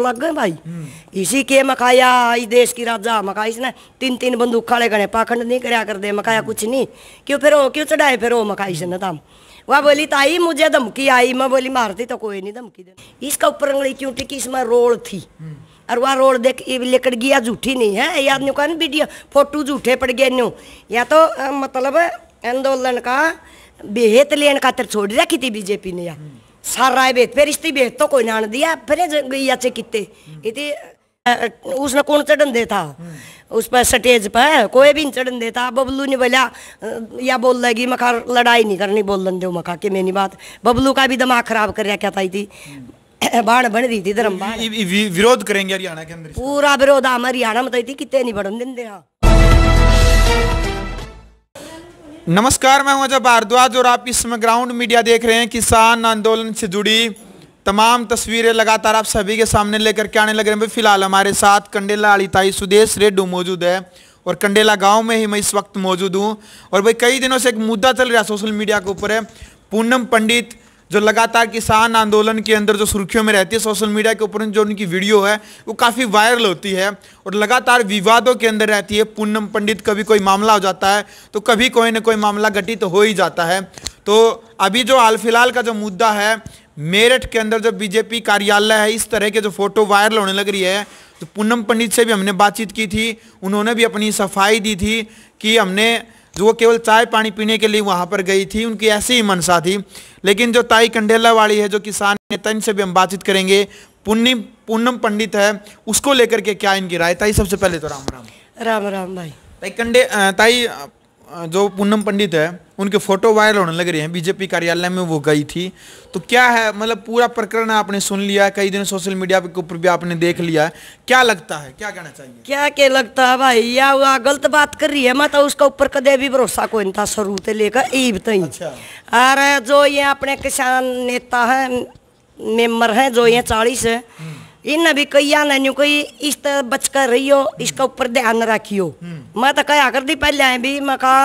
लग गए भाई हम्म। इसी के मकाया इस देश की राजा मका इसने तीन तीन बंदूक खाले करे पाखंड नहीं करया कर दे मकाया कुछ नहीं क्यों फिर क्यों चढ़ाए फिर वो मका इसने तम वह बोली ताई मुझे धमकी आई मैं बोली मारती तो कोई नहीं धमकी दे इसका ऊपर अंगड़ी क्यों टिकी इसमें रोल थी हम्म। और वह रोल देख लेकर गया झूठी नहीं है याद नहीं कहा वीडियो फोटो झूठे पड़ गए न्यू या तो मतलब आंदोलन का बेहत लेन खातर छोड़ रखी थी बीजेपी ने यार हम्म। साराय बेत फेरिश्ती बेत तो कोई नान दिया फिर गई अच्छे कितने इति उसने कौन चढ़न देता उस पर स्टेज पर कोई भी नहीं चढ़न देता बबलू ने बोला या बोल लगी मखा लड़ाई नहीं करनी बोलन दो मखा के मेनी बात बबलू का भी दिमाग खराब कर रहा क्या था थी बाढ़ बन रही थी धर्म विरोध करेंगे हरियाणा के अंदर पूरा विरोध आम हरियाणा में तो थी कितने नहीं बढ़न देंगे नमस्कार मैं हूं अजय भारद्वाज और आप इस समय ग्राउंड मीडिया देख रहे हैं किसान आंदोलन से जुड़ी तमाम तस्वीरें लगातार आप सभी के सामने लेकर के आने लग रहे हैं फिलहाल हमारे साथ कंडेला अड़िताई सुदेश रेड्डू मौजूद है और कंडेला गांव में ही मैं इस वक्त मौजूद हूं और भाई कई दिनों से एक मुद्दा चल रहा है सोशल मीडिया के ऊपर है पूनम पंडित जो लगातार किसान आंदोलन के अंदर जो सुर्खियों में रहती है सोशल मीडिया के ऊपर जो उनकी वीडियो है वो काफ़ी वायरल होती है और लगातार विवादों के अंदर रहती है पूनम पंडित कभी कोई मामला हो जाता है तो कभी कोई ना कोई मामला घटित तो हो ही जाता है तो अभी जो हाल फिलहाल का जो मुद्दा है मेरठ के अंदर जो बीजेपी कार्यालय है इस तरह के जो फोटो वायरल होने लग रही है तो पूनम पंडित से भी हमने बातचीत की थी उन्होंने भी अपनी सफाई दी थी कि हमने जो वो केवल चाय पानी पीने के लिए वहाँ पर गई थी उनकी ऐसी ही मनसा थी लेकिन जो ताई कंडेला वाली है जो किसान नेता इनसे भी हम बातचीत करेंगे पुण्य पूनम पंडित है उसको लेकर के क्या इनकी राय ताई सबसे पहले तो राम राम राम राम भाई ताई कंडे ताई जो पूनम पंडित है उनके फोटो वायरल होने लग रही हैं बीजेपी कार्यालय में वो गई थी तो क्या है मतलब पूरा प्रकरण आपने सुन लिया कई दिन सोशल मीडिया के ऊपर भी आपने देख लिया है क्या लगता है क्या कहना चाहिए क्या क्या लगता है भाई या वो गलत बात कर रही है मत उसका ऊपर कदे भी भरोसा कोई था शुरू से लेकर ईब तई अच्छा। अरे जो ये अपने किसान नेता है मेम्बर हैं जो ये चालीस है हम्म। इन भी कही या नैनू कही इस तरह रही हो इसका हम्म। ऊपर ध्यान रखियो हम्म। मैं तो कया कर दी पहले भी मैं कहा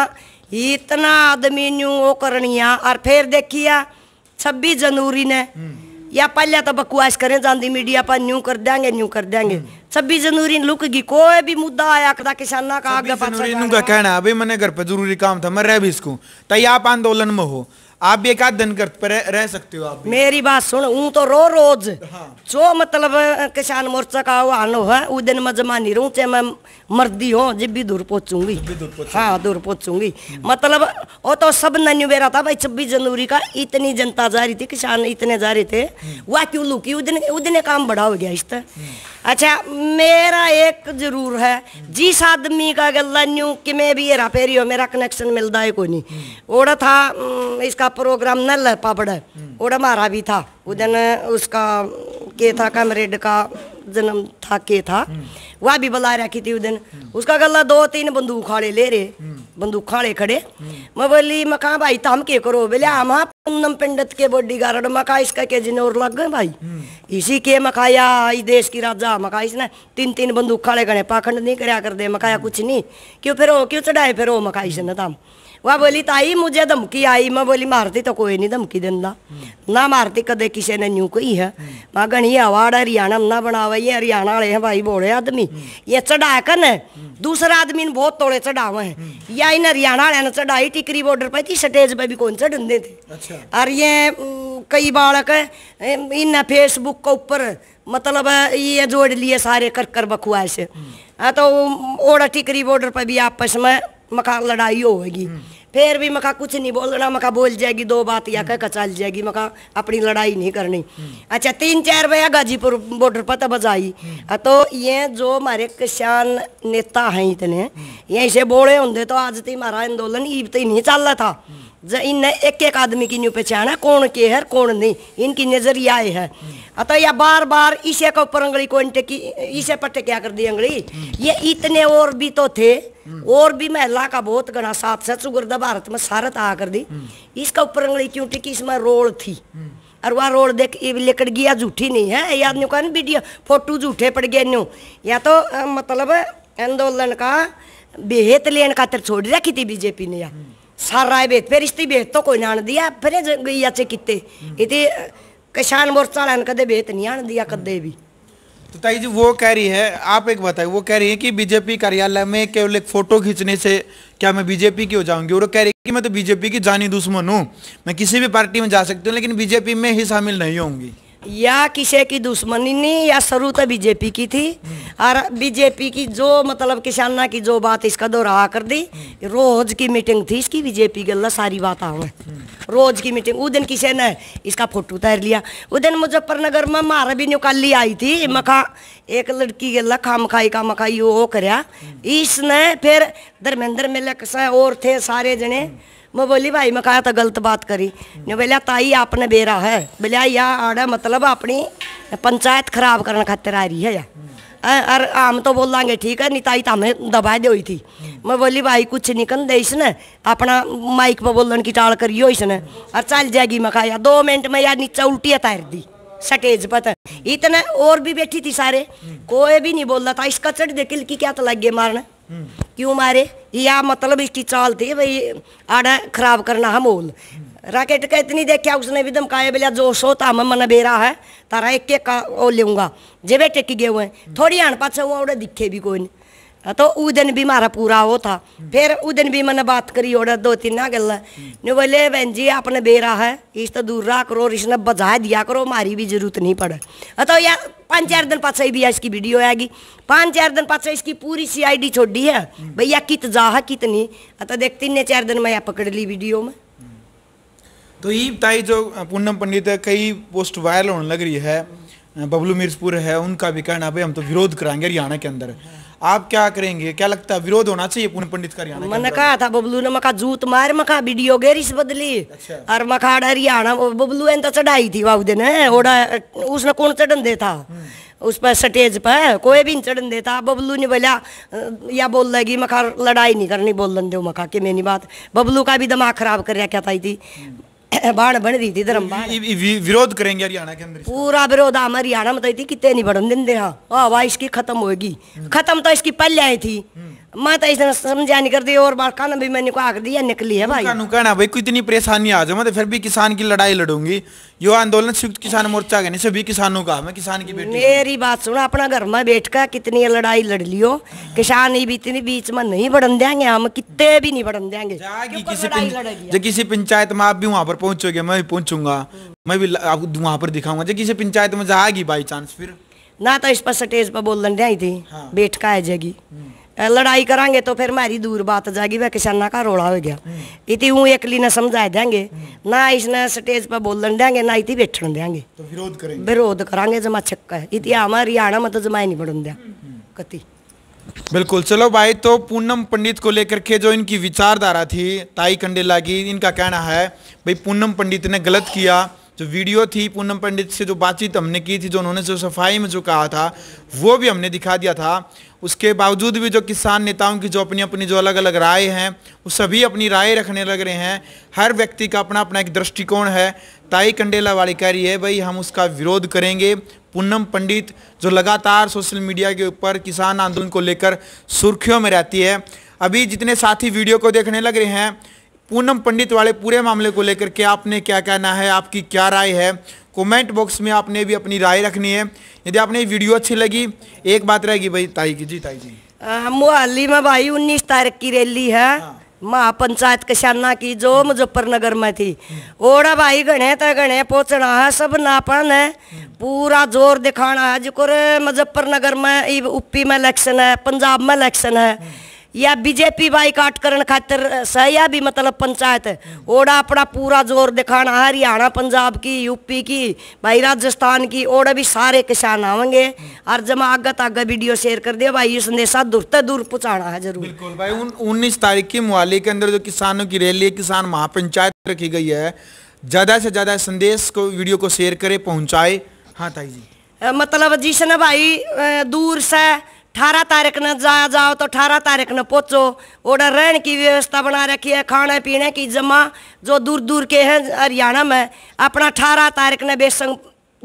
इतना आदमी न्यू वो करनिया और फिर देखिया छब्बीस जनवरी ने हम्म। या पहले तो बकवास करें जानी मीडिया पर न्यू कर देंगे न्यू कर देंगे छब्बीस जनवरी लुक गई कोई भी मुद्दा आया कदा किसान का आगे जनवरी कहना अभी मैंने घर पर जरूरी काम था मैं रह भी सकूं तैयार आंदोलन में हो आप भी एक आध दिन कर रह सकते हो आप मेरी बात सुन ऊ तो रो रोज हाँ। जो मतलब किसान मोर्चा का आनो है उस दिन मैं जमा नहीं रहूँ चाहे मैं मर्दी हूँ जब भी दूर पहुंचूंगी हाँ दूर पहुंचूंगी मतलब वो तो सब नन्यू बेरा था भाई छब्बीस जनवरी का इतनी जनता जा रही थी किसान इतने जा रहे थे हम्म। वह क्यों लुकी उस दिन काम बढ़ा हो गया इस तरह हम्म। अच्छा मेरा एक जरूर है जिस आदमी का गला न्यू कि मैं भी हेरा रापेरी हो मेरा कनेक्शन मिलता है कोई नहीं ओड़ा था इसका प्रोग्राम नल पापड़ ओड़ा मारा भी था उस दिन उसका के था कमरेड का जन्म था के था हम्म। वह भी बुला रखी थी उस दिन उसका गला दो तीन बंदूक खाड़े ले रहे हम्म। बंदूक खाड़े खड़े मैं बोली मैं कहा भाई तम तो के करो बोले हम हाँ, पूनम पंडित के बॉडी गार्ड मका इसका के जिने और लग गए भाई हम्म। इसी के मकाया इस देश की राजा मका इसने तीन तीन बंदूक खाड़े खड़े पाखंड नहीं कराया कर दे मकाया कुछ नहीं क्यों फिर क्यों चढ़ाए फिर मका इसने तम तो वह बोली ताई मुझे धमकी आई मैं बोली मारती तो कोई नहीं धमकी देता ना मारती कदे किसी ने न्यू कही है मैं घनी अवार्ड हरियाणा ना बनावा ये हरियाणा वाले हैं भाई बोले आदमी ये चढ़ा चढ़ाकन है दूसरा आदमी ने बहुत तोड़े चढ़ावे हैं या इन हरियाणा वाले ने चढ़ाई टिकरी बॉर्डर पर थी स्टेज पर भी कौन चढ़ थे और ये कई बालक इन फेसबुक के ऊपर मतलब ये जोड़ लिए सारे कर कर बखुआ से हाँ, तो ओड़ा टिकरी बॉर्डर पर भी आपस में मकान लड़ाई होगी फिर भी मका कुछ नहीं बोलना मका बोल जाएगी दो बात या कह चल जाएगी मका अपनी लड़ाई नहीं करनी हम्म। अच्छा तीन चार बजे गाजीपुर बॉर्डर पर तब आई हम्म। तो ये जो हमारे किसान नेता हैं इतने हम्म। यहीं से बोले होंगे तो आज तीन तो हमारा आंदोलन ईब तो नहीं चल रहा था इन एक एक आदमी की न्यू पहचान है कौन के है कौन नहीं इनकी नजरिया है अतः यह बार बार इसे के ऊपर अंगड़ी को की इसे पट्टे क्या कर दी अंगली ये इतने और भी तो थे और भी महिला का बहुत घना साथ सच गुर्दा भारत में सारत आ कर दी इसका ऊपर अंगड़ी क्यों टिकी इसमें रोल थी और वह रोड देख लेकर गया झूठी नहीं है याद न्यू कहा वीडियो फोटो झूठे पड़ गए न्यू या तो मतलब आंदोलन का बेहत लेन खातर छोड़ रखी थी बीजेपी ने यार सारा भेद फिर रिश्ते भेद तो कोई नहीं आने दिया फिर गई अच्छे किते किसान मोर्चा वाले कदम कदे नहीं आन दिया कदे भी तो ताई जी वो कह रही है आप एक बताए वो कह रही है कि बीजेपी कार्यालय में केवल एक फोटो खींचने से क्या मैं बीजेपी की हो जाऊंगी और वो कह रही है कि मैं तो बीजेपी की जानी दुश्मन हूँ मैं किसी भी पार्टी में जा सकती हूँ लेकिन बीजेपी में ही शामिल नहीं होंगी या किसी की दुश्मनी नहीं या शुरू तो बीजेपी की थी हम्म। और बीजेपी की जो मतलब किसाना की जो बात इसका दोहरा कर दी हम्म। रोज की मीटिंग थी इसकी बीजेपी गल्ला सारी बात आ हम्म। रोज की मीटिंग उस दिन किसी ने इसका फोटो तैर लिया उस दिन मुजफ्फरनगर में मारा भी निकाली आई थी मखा एक लड़की गल्ला खा मखाई का मखाई वो हो इसने फिर धर्मेंद्र मिलक से और थे सारे जने मैं बोली भाई मैं कहा गलत बात करी ने बोलिया ताई आपने बेरा है बोलिया या आड़ा मतलब अपनी पंचायत खराब करने खातिर आ रही है या अरे आम तो बोलेंगे ठीक है नहीं ताई तो हमें दबा दे थी मैं बोली भाई कुछ नहीं कन दे इसने अपना माइक पर बोलने की टाल करियो इसने और चल जाएगी मैं कहा दो मिनट में यार नीचा उल्टी तैर दी सटेज पर इतने और भी बैठी थी सारे कोई भी नहीं बोल रहा था इसका चढ़ दे किल की क्या तो लग गए मारना क्यों मारे या मतलब इसकी चाल थी भाई आड़ा खराब करना है मोल राकेट का इतनी देखा उसने भी धमकाए बोला जो सो था हम मन बेरा है तारा एक एक का ओ लूंगा जेबे टेक गए हुए थोड़ी आन से वो दिखे भी कोई नहीं तो उस दिन भी मारा पूरा वो था फिर उस दिन भी मैंने बात करी और दो तीन ना गल ने बोले बहन जी आपने बेरा है इस तो दूर रहा करो इसने बजाए दिया करो मारी भी जरूरत नहीं पड़े तो यार पाँच चार दिन पाछा भी इसकी वीडियो आएगी पाँच चार दिन पाछा इसकी पूरी सी आई डी छोड़ी है भैया कित जा है कित नहीं तो देख तीन चार दिन मैं पकड़ ली वीडियो में तो ये ताई जो पूनम पंडित है कई पोस्ट वायरल होने लग रही है बबलू मिर्जपुर है उनका भी कहना भाई हम तो विरोध कराएंगे हरियाणा के अंदर आप क्या करेंगे क्या लगता है विरोध होना चाहिए पूर्ण पंडित का मैंने कहा था बबलू ने मका जूत मार मका वीडियो गेरिस बदली अच्छा। और मका हरियाणा बबलू ने तो चढ़ाई थी वाउद ने ओड़ा उसने कौन चढ़न देता हम्म। उस पर स्टेज पर कोई भी चढ़न देता बबलू ने बोला या बोल लगी मखा लड़ाई नहीं करनी बोलन दो मखा के मेरी बात बबलू का भी दिमाग खराब कर रहा क्या था थी बाण बन रही थी धर्म बाण विरोध करेंगे हरियाणा के अंदर पूरा विरोध हम हरियाणा में तो थी कितने नहीं बढ़न दिन हाँ हवा इसकी खत्म होगी खत्म तो इसकी पहले आई थी मैं तो इसने समझा नहीं कर दी और बार खाना भी मैंने को आग दिया निकली है भाई कानू कहना भाई कोई इतनी परेशानी आ जाओ मैं मतलब तो फिर भी किसान की लड़ाई लड़ूंगी यो आंदोलन संयुक्त किसान मोर्चा के नहीं सभी किसानों का मैं किसान की बेटी मेरी बात सुनो अपना घर में बैठ कर कितनी लड़ाई लड़ लियो किसान भी इतनी बीच में नहीं बढ़न देंगे हम कितने भी नहीं बढ़न देंगे जब किसी पंचायत में आप भी वहाँ पर पहुंचोगे मैं भी पहुंचूंगा मैं भी आपको वहाँ पर दिखाऊंगा जब किसी पंचायत में जाएगी बाई चांस फिर ना तो इस पर स्टेज पर बोल दें थी हाँ। बैठ का आ जाएगी हम्म। लड़ाई करांगे तो फिर हमारी दूर बात जाएगी वह किसाना का रोला हो गया हम्म। इति हूँ एकली ने समझा देंगे ना इसने स्टेज पर बोलन देंगे ना इति बैठन देंगे तो विरोध करेंगे विरोध करांगे जमा छक्का है इति हमारे हम्म। हरियाणा मत जमाए नहीं बढ़न दिया हम्म। कति बिल्कुल चलो भाई तो पूनम पंडित को लेकर के जो इनकी विचारधारा थी ताई कंडेला की इनका कहना है भाई पूनम पंडित ने गलत किया जो वीडियो थी पूनम पंडित से जो बातचीत हमने की थी जो उन्होंने जो सफाई में जो कहा था वो भी हमने दिखा दिया था उसके बावजूद भी जो किसान नेताओं की जो अपनी अपनी जो अलग अलग राय हैं वो सभी अपनी राय रखने लग रहे हैं हर व्यक्ति का अपना अपना एक दृष्टिकोण है ताई कंडेला वाली कह रही है भाई हम उसका विरोध करेंगे पूनम पंडित जो लगातार सोशल मीडिया के ऊपर किसान आंदोलन को लेकर सुर्खियों में रहती है अभी जितने साथी वीडियो को देखने लग रहे हैं पूनम पंडित वाले पूरे मामले को लेकर के आपने क्या कहना है आपकी क्या राय है कमेंट बॉक्स में आपने भी अपनी राय रखनी है यदि आपने वीडियो अच्छी लगी एक बात रहेगी भाई ताई की जी ताई जी हम मोहाली में भाई उन्नीस तारीख की रैली है हाँ। महापंचायत किसाना की जो मुजफ्फरनगर में थी ओड़ा भाई गणे तो गणे पहुँचना है सब नापन है पूरा जोर दिखाना है जो मुजफ्फरनगर में उपी में इलेक्शन है पंजाब में इलेक्शन है या बीजेपी काट करण खातर सहया भी मतलब पंचायत ओड़ा अपना पूरा जोर दिखाना हरियाणा पंजाब की यूपी की भाई राजस्थान की ओड़ा भी सारे किसान आवेंगे और जमा आगे तागे वीडियो शेयर कर दिया भाई ये संदेशा दूर तक दूर पहुँचाना है जरूर बिल्कुल भाई उन्नीस तारीख की मोहाली के अंदर जो किसानों की रैली किसान महापंचायत रखी गई है ज़्यादा से ज़्यादा संदेश को वीडियो को शेयर करे पहुँचाए हाँ ताई जी मतलब जिसने भाई दूर से अठारह तारीख न जाया जाओ तो अठारह तारीख न पहुँचो ओडर रहने की व्यवस्था बना रखी है खाने पीने की जमा जो दूर दूर के हैं हरियाणा में अपना अठारह तारीख ने बेसंग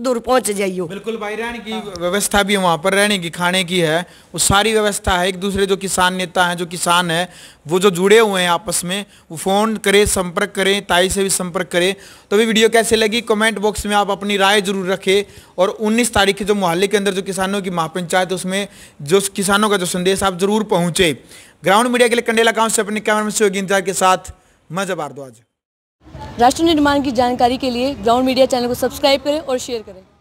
दूर पहुंच जाइयो बिल्कुल भाई रहने की व्यवस्था भी वहाँ पर रहने की खाने की है वो सारी व्यवस्था है एक दूसरे जो किसान नेता हैं जो किसान है वो जो जुड़े हुए हैं आपस में वो फ़ोन करें संपर्क करें ताई से भी संपर्क करें तो भी वीडियो कैसे लगी कमेंट बॉक्स में आप अपनी राय जरूर रखें और 19 तारीख की जो मोहल्ले के अंदर जो किसानों की महापंचायत उसमें जो किसानों का जो संदेश आप जरूर पहुँचे ग्राउंड मीडिया के लिए कंडेला गाँव से अपने कैमरा में सहयोगी के साथ मैं जब राष्ट्र निर्माण की जानकारी के लिए ग्राउंड मीडिया चैनल को सब्सक्राइब करें और शेयर करें